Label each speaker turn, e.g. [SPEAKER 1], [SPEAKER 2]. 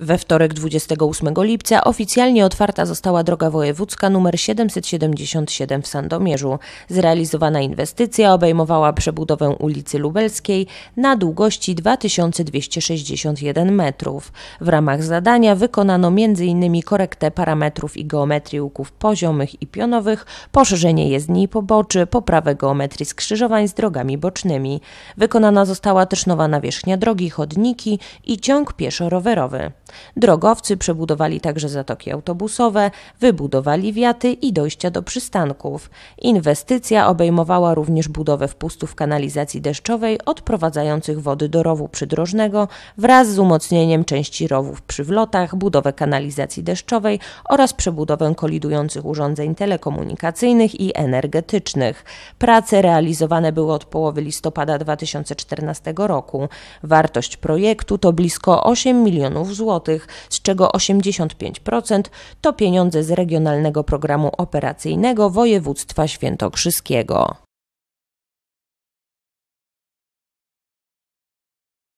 [SPEAKER 1] We wtorek 28 lipca oficjalnie otwarta została droga wojewódzka nr 777 w Sandomierzu. Zrealizowana inwestycja obejmowała przebudowę ulicy Lubelskiej na długości 2261 metrów. W ramach zadania wykonano m.in. korektę parametrów i geometrii łuków poziomych i pionowych, poszerzenie jezdni i poboczy, poprawę geometrii skrzyżowań z drogami bocznymi. Wykonana została też nowa nawierzchnia drogi, chodniki i ciąg pieszo-rowerowy. Drogowcy przebudowali także zatoki autobusowe, wybudowali wiaty i dojścia do przystanków. Inwestycja obejmowała również budowę wpustów kanalizacji deszczowej odprowadzających wody do rowu przydrożnego wraz z umocnieniem części rowów przy wlotach, budowę kanalizacji deszczowej oraz przebudowę kolidujących urządzeń telekomunikacyjnych i energetycznych. Prace realizowane były od połowy listopada 2014 roku. Wartość projektu to blisko 8 milionów złotych z czego 85% to pieniądze z Regionalnego Programu Operacyjnego Województwa Świętokrzyskiego.